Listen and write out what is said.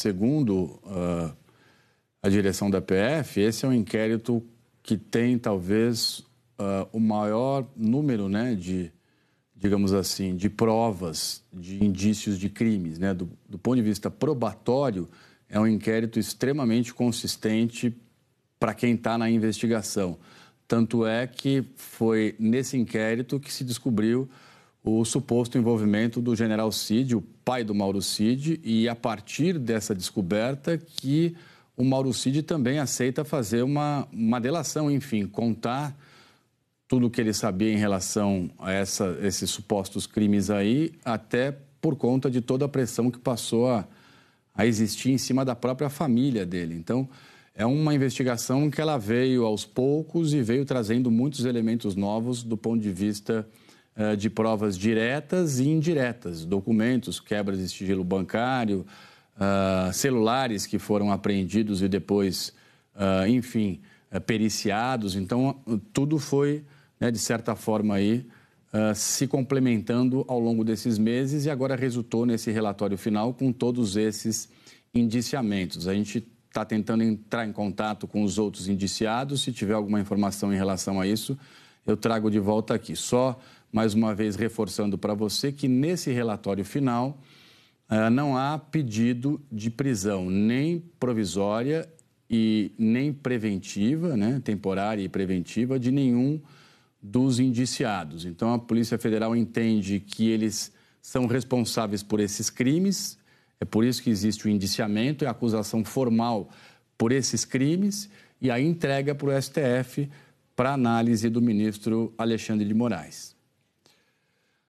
Segundo uh, a direção da PF, esse é um inquérito que tem talvez uh, o maior número né, de, digamos assim, de provas, de indícios de crimes. Né? Do, do ponto de vista probatório, é um inquérito extremamente consistente para quem está na investigação. Tanto é que foi nesse inquérito que se descobriu o suposto envolvimento do general Cid, o pai do Mauro Cid, e a partir dessa descoberta que o Mauro Cid também aceita fazer uma, uma delação, enfim, contar tudo o que ele sabia em relação a essa, esses supostos crimes aí, até por conta de toda a pressão que passou a, a existir em cima da própria família dele. Então, é uma investigação que ela veio aos poucos e veio trazendo muitos elementos novos do ponto de vista eh, de provas diretas e indiretas, documentos, quebras de sigilo bancário, eh, celulares que foram apreendidos e depois, eh, enfim, periciados. Então, tudo foi, né, de certa forma, aí, se complementando ao longo desses meses e agora resultou nesse relatório final com todos esses indiciamentos. A gente está tentando entrar em contato com os outros indiciados. Se tiver alguma informação em relação a isso, eu trago de volta aqui. Só mais uma vez reforçando para você que nesse relatório final ah, não há pedido de prisão, nem provisória e nem preventiva, né, temporária e preventiva, de nenhum dos indiciados. Então a Polícia Federal entende que eles são responsáveis por esses crimes, é por isso que existe o indiciamento e é a acusação formal por esses crimes e a entrega para o STF para análise do ministro Alexandre de Moraes.